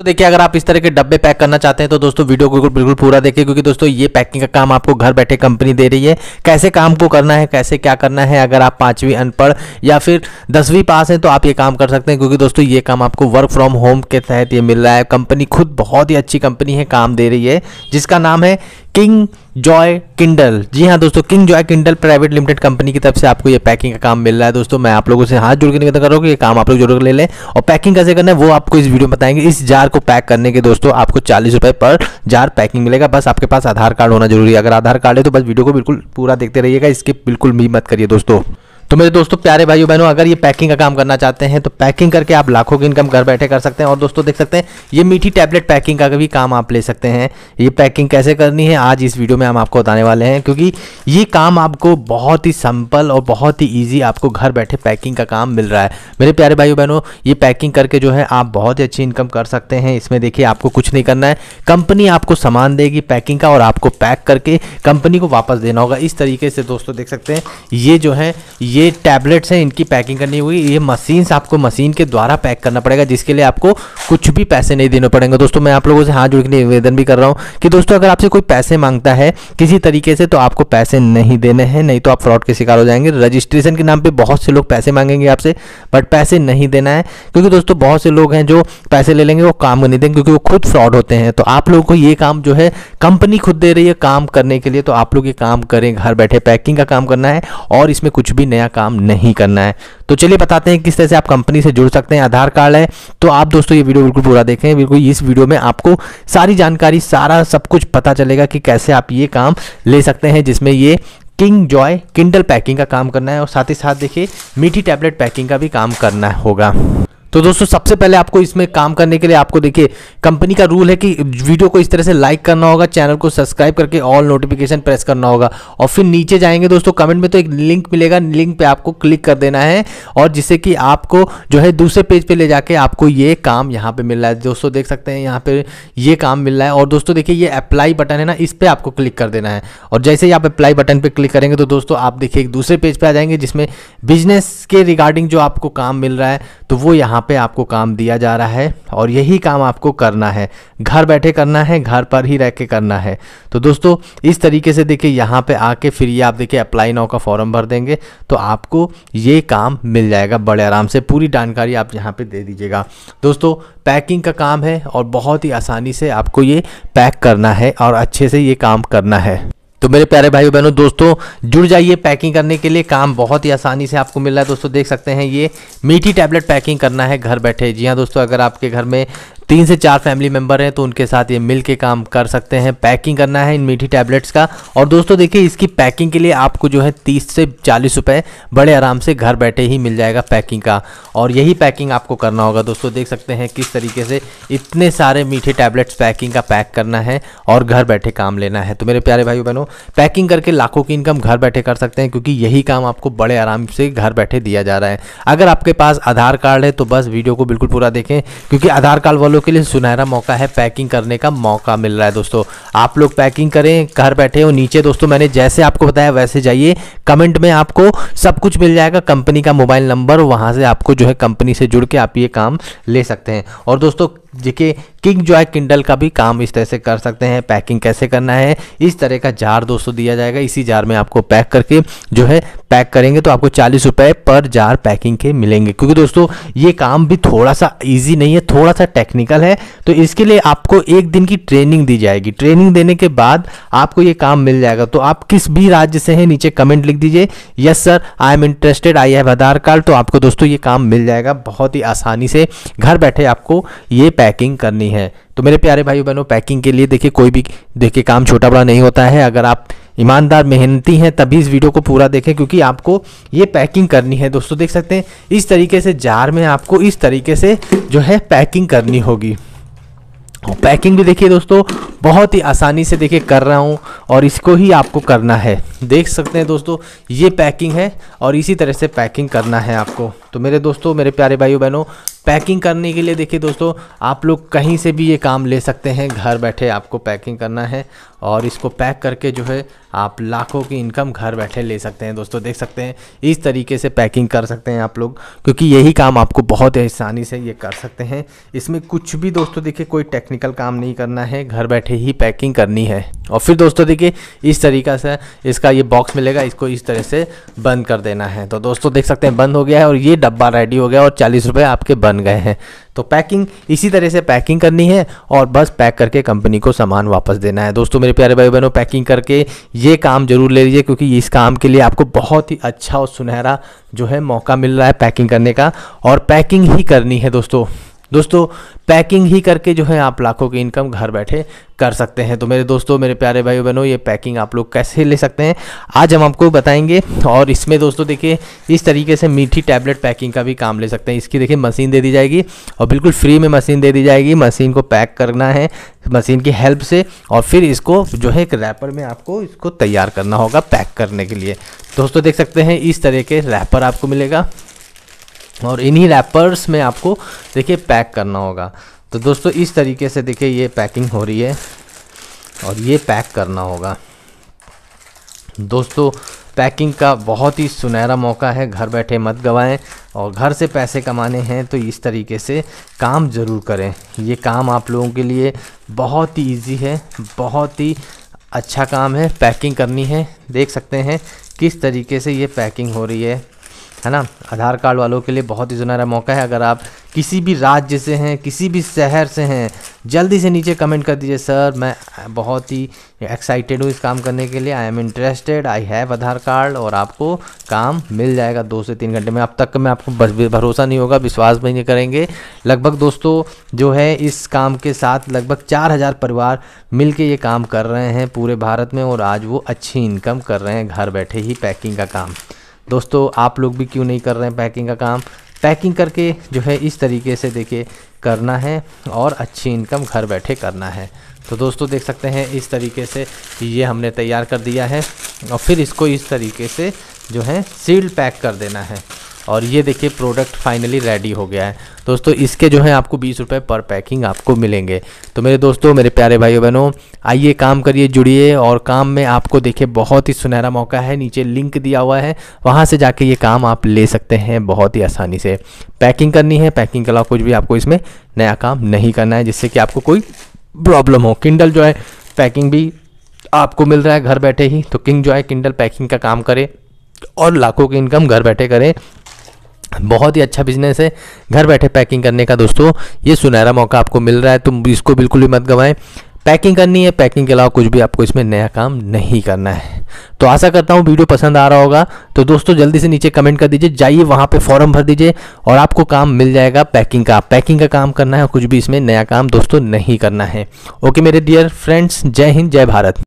तो देखिए अगर आप इस तरह के डब्बे पैक करना चाहते हैं तो दोस्तों वीडियो को बिल्कुल पूरा देखिए क्योंकि दोस्तों ये पैकिंग का काम आपको घर बैठे कंपनी दे रही है कैसे काम को करना है कैसे क्या करना है अगर आप पांचवी अनपढ़ या फिर दसवीं पास हैं तो आप ये काम कर सकते हैं क्योंकि दोस्तों ये काम आपको वर्क फ्रॉम होम के तहत ये मिल रहा है कंपनी खुद बहुत ही अच्छी कंपनी है काम दे रही है जिसका नाम है किंग जॉय किंडल जी हाँ दोस्तों King Joy Kindle private limited company की तरफ से आपको ये पैकिंग का काम मिल रहा है दोस्तों मैं आप लोगों से हाथ जोड़ के निवेदन कर रहा हूँ कि ये काम आप लोग जरूर ले लें और पैकिंग कैसे करना है वो आपको इस वीडियो में बताएंगे इस जार को पैक करने के दोस्तों आपको चालीस रुपये पर जार पैकिंग मिलेगा बस आपके पास आधार कार्ड होना जरूरी है अगर आधार कार्ड है तो बस वीडियो को बिल्कुल पूरा देखते रहिएगा इसके बिल्कुल भी मत करिए दोस्तों तो मेरे दोस्तों प्यारे भाइयों बहनों अगर ये पैकिंग का काम करना चाहते हैं तो पैकिंग करके आप लाखों की इनकम घर बैठे कर सकते हैं और दोस्तों देख सकते हैं ये मीठी टैबलेट पैकिंग का भी काम आप ले सकते हैं ये पैकिंग कैसे करनी है आज इस वीडियो में हम आपको बताने वाले हैं क्योंकि ये काम आपको बहुत ही सिंपल और बहुत ही ईजी आपको घर बैठे पैकिंग का काम मिल रहा है मेरे प्यारे भाइयों बहनों ये पैकिंग करके जो है आप बहुत ही अच्छी इनकम कर सकते हैं इसमें देखिए आपको कुछ नहीं करना है कंपनी आपको सामान देगी पैकिंग का और आपको पैक करके कंपनी को वापस देना होगा इस तरीके से दोस्तों देख सकते हैं ये जो है ये ये टैबलेट्स हैं इनकी पैकिंग करनी होगी ये मशीन्स आपको मशीन के द्वारा पैक करना पड़ेगा जिसके लिए आपको कुछ भी पैसे नहीं देने पड़ेंगे दोस्तों मैं आप लोगों से हाथ जोड़ के निवेदन भी कर रहा हूँ कि दोस्तों अगर आपसे कोई पैसे मांगता है किसी तरीके से तो आपको पैसे नहीं देने हैं नहीं तो आप फ्रॉड के शिकार हो जाएंगे रजिस्ट्रेशन के नाम पर बहुत से लोग पैसे मांगेंगे आपसे बट पैसे नहीं देना है क्योंकि दोस्तों बहुत से लोग हैं जो पैसे ले लेंगे वो काम नहीं देंगे क्योंकि वो खुद फ्रॉड होते हैं तो आप लोगों को ये काम जो है कंपनी खुद दे रही है काम करने के लिए तो आप लोग ये काम करें घर बैठे पैकिंग का काम करना है और इसमें कुछ भी नया नया काम नहीं करना है तो चलिए बताते हैं किस तरह से आप कंपनी से जुड़ सकते हैं आधार कार्ड है तो आप दोस्तों ये वीडियो बिल्कुल पूरा देखें बिल्कुल इस वीडियो में आपको सारी जानकारी सारा सब कुछ पता चलेगा कि कैसे आप ये काम ले सकते हैं जिसमें ये किंग जॉय किंडल पैकिंग का काम करना है और साथ ही साथ देखिए मीठी टैबलेट पैकिंग का भी काम करना होगा तो दोस्तों सबसे पहले आपको इसमें काम करने के लिए आपको देखिए कंपनी का रूल है कि वीडियो को इस तरह से लाइक करना होगा चैनल को सब्सक्राइब करके ऑल नोटिफिकेशन प्रेस करना होगा और फिर नीचे जाएंगे दोस्तों कमेंट में तो एक लिंक मिलेगा लिंक पे आपको क्लिक कर देना है और जिससे कि आपको जो है दूसरे पेज पे ले जाके आपको ये काम यहाँ पर मिल रहा है दोस्तों देख सकते हैं यहाँ पर ये काम मिल रहा है और दोस्तों देखिए ये अप्लाई बटन है ना इस पर आपको क्लिक कर देना है और जैसे ही आप अप्लाई बटन पर क्लिक करेंगे तो दोस्तों आप देखिए एक दूसरे पेज पर आ जाएंगे जिसमें बिजनेस के रिगार्डिंग जो आपको काम मिल रहा है तो वो यहाँ यहाँ पे आपको काम दिया जा रहा है और यही काम आपको करना है घर बैठे करना है घर पर ही रह के करना है तो दोस्तों इस तरीके से देखिए यहाँ पे आके फिर ये आप देखिए अप्लाई नाउ का फॉर्म भर देंगे तो आपको ये काम मिल जाएगा बड़े आराम से पूरी जानकारी आप यहाँ पर दे दीजिएगा दोस्तों पैकिंग का काम है और बहुत ही आसानी से आपको ये पैक करना है और अच्छे से ये काम करना है तो मेरे प्यारे भाई बहनों दोस्तों जुड़ जाइए पैकिंग करने के लिए काम बहुत ही आसानी से आपको मिल रहा है दोस्तों देख सकते हैं ये मीठी टैबलेट पैकिंग करना है घर बैठे जी हाँ दोस्तों अगर आपके घर में तीन से चार फैमिली मेम्बर हैं तो उनके साथ ये मिल के काम कर सकते हैं पैकिंग करना है इन मीठी टैबलेट्स का और दोस्तों देखिए इसकी पैकिंग के लिए आपको जो है तीस से चालीस रुपये बड़े आराम से घर बैठे ही मिल जाएगा पैकिंग का और यही पैकिंग आपको करना होगा दोस्तों देख सकते हैं किस तरीके से इतने सारे मीठे टैबलेट्स पैकिंग का पैक करना है और घर बैठे काम लेना है तो मेरे प्यारे भाई बहनों पैकिंग करके लाखों की इनकम घर बैठे कर सकते हैं क्योंकि यही काम आपको बड़े आराम से घर बैठे दिया जा रहा है अगर आपके पास आधार कार्ड है तो बस वीडियो को बिल्कुल पूरा देखें क्योंकि आधार कार्ड वालों लोग के लिए सुनहरा मौका है पैकिंग करने का मौका मिल रहा है दोस्तों आप लोग पैकिंग करें घर बैठे हो नीचे दोस्तों मैंने जैसे आपको बताया वैसे जाइए कमेंट में आपको सब कुछ मिल जाएगा कंपनी का मोबाइल नंबर वहां से आपको जो है कंपनी से जुड़ के आप ये काम ले सकते हैं और दोस्तों देखिए किंग जॉय किंडल का भी काम इस तरह से कर सकते हैं पैकिंग कैसे करना है इस तरह का जार दोस्तों दिया जाएगा इसी जार में आपको पैक करके जो है पैक करेंगे तो आपको चालीस रुपये पर जार पैकिंग के मिलेंगे क्योंकि दोस्तों ये काम भी थोड़ा सा ईजी नहीं है थोड़ा सा टेक्निकल है तो इसके लिए आपको एक दिन की ट्रेनिंग दी जाएगी ट्रेनिंग देने के बाद आपको ये काम मिल जाएगा तो आप किस भी राज्य से हैं नीचे कमेंट लिख दीजिए yes sir I am interested I have Aadhaar card तो आपको दोस्तों ये काम मिल जाएगा बहुत ही आसानी से घर बैठे आपको ये पैक पैकिंग करनी है तो मेरे प्यारे भाई बहनों पैकिंग के लिए देखिए कोई भी देखिए काम छोटा बड़ा नहीं होता है अगर आप ईमानदार मेहनती हैं तभी इस वीडियो को पूरा देखें क्योंकि आपको ये पैकिंग करनी है दोस्तों देख सकते हैं इस तरीके से जार में आपको इस तरीके से जो है पैकिंग करनी होगी पैकिंग भी देखिए दोस्तों बहुत ही आसानी से देखिए कर रहा हूँ और इसको ही आपको करना है देख सकते हैं दोस्तों ये पैकिंग है और इसी तरह से पैकिंग करना है आपको तो मेरे दोस्तों मेरे प्यारे भाइयों बहनों पैकिंग करने के लिए देखिए दोस्तों आप लोग कहीं से भी ये काम ले सकते हैं घर बैठे आपको पैकिंग करना है और इसको पैक करके जो है आप लाखों की इनकम घर बैठे ले सकते हैं दोस्तों देख सकते हैं इस तरीके से पैकिंग कर सकते हैं आप लोग क्योंकि यही काम आपको बहुत आसानी से ये कर सकते हैं इसमें कुछ भी दोस्तों देखिए कोई टेक्निकल काम नहीं करना है घर बैठे ही पैकिंग करनी है और फिर दोस्तों देखिए इस तरीका से इसका ये बॉक्स मिलेगा इसको इस तरह से बंद कर देना है तो दोस्तों देख सकते हैं बंद हो गया है और ये डब्बा रेडी हो गया और चालीस रुपये आपके बन गए हैं तो पैकिंग इसी तरह से पैकिंग करनी है और बस पैक करके कंपनी को सामान वापस देना है दोस्तों मेरे प्यारे भाई बहनों पैकिंग करके ये काम जरूर ले लीजिए क्योंकि इस काम के लिए आपको बहुत ही अच्छा और सुनहरा जो है मौका मिल रहा है पैकिंग करने का और पैकिंग ही करनी है दोस्तों दोस्तों पैकिंग ही करके जो है आप लाखों की इनकम घर बैठे कर सकते हैं तो मेरे दोस्तों मेरे प्यारे भाई बहनों ये पैकिंग आप लोग कैसे ले सकते हैं आज हम आपको बताएंगे और इसमें दोस्तों देखिए इस तरीके से मीठी टैबलेट पैकिंग का भी काम ले सकते हैं इसकी देखिए मशीन दे दी जाएगी और बिल्कुल फ्री में मशीन दे दी जाएगी मशीन को पैक करना है मशीन की हेल्प से और फिर इसको जो है एक रैपर में आपको इसको तैयार करना होगा पैक करने के लिए दोस्तों देख सकते हैं इस तरह के रैपर आपको मिलेगा और इन्हीं रैपर्स में आपको देखिए पैक करना होगा तो दोस्तों इस तरीके से देखिए ये पैकिंग हो रही है और ये पैक करना होगा दोस्तों पैकिंग का बहुत ही सुनहरा मौका है घर बैठे मत गवाएं और घर से पैसे कमाने हैं तो इस तरीके से काम ज़रूर करें ये काम आप लोगों के लिए बहुत ही ईजी है बहुत ही अच्छा काम है पैकिंग करनी है देख सकते हैं किस तरीके से ये पैकिंग हो रही है है ना आधार कार्ड वालों के लिए बहुत ही सुनहरा मौका है अगर आप किसी भी राज्य से हैं किसी भी शहर से हैं जल्दी से नीचे कमेंट कर दीजिए सर मैं बहुत ही एक्साइटेड हूँ इस काम करने के लिए I am interested I have Aadhaar card और आपको काम मिल जाएगा दो से तीन घंटे में अब तक मैं आपको भरोसा नहीं होगा विश्वास भी नहीं करेंगे लगभग दोस्तों जो है इस काम के साथ लगभग चार हज़ार परिवार मिल के ये काम कर रहे हैं पूरे भारत में और आज वो अच्छी इनकम कर रहे हैं घर बैठे ही पैकिंग का काम दोस्तों आप लोग भी क्यों नहीं कर रहे हैं पैकिंग का काम पैकिंग करके जो है इस तरीके से देखिए करना है और अच्छी इनकम घर बैठे करना है तो दोस्तों देख सकते हैं इस तरीके से ये हमने तैयार कर दिया है और फिर इसको इस तरीके से जो है सील्ड पैक कर देना है और ये देखिए प्रोडक्ट फाइनली रेडी हो गया है दोस्तों इसके जो है आपको बीस रुपये पर पैकिंग आपको मिलेंगे तो मेरे दोस्तों मेरे प्यारे भाइयों बहनों आइए काम करिए जुड़िए और काम में आपको देखिए बहुत ही सुनहरा मौका है नीचे लिंक दिया हुआ है वहाँ से जाके ये काम आप ले सकते हैं बहुत ही आसानी से पैकिंग करनी है पैकिंग के अलावा कुछ भी आपको इसमें नया काम नहीं करना है जिससे कि आपको कोई प्रॉब्लम हो किंडल जो है पैकिंग भी आपको मिल रहा है घर बैठे ही तो किंग जो है किंडल पैकिंग का काम करे और लाखों की इनकम घर बैठे करें बहुत ही अच्छा बिजनेस है घर बैठे पैकिंग करने का दोस्तों ये सुनहरा मौका आपको मिल रहा है तुम इसको बिल्कुल भी मत गवाएं पैकिंग करनी है पैकिंग के अलावा कुछ भी आपको इसमें नया काम नहीं करना है तो आशा करता हूँ वीडियो पसंद आ रहा होगा तो दोस्तों जल्दी से नीचे कमेंट कर दीजिए जाइए वहाँ पे फॉर्म भर दीजिए और आपको काम मिल जाएगा पैकिंग का पैकिंग का काम करना है कुछ भी इसमें नया काम दोस्तों नहीं करना है ओके मेरे डियर फ्रेंड्स जय हिंद जय भारत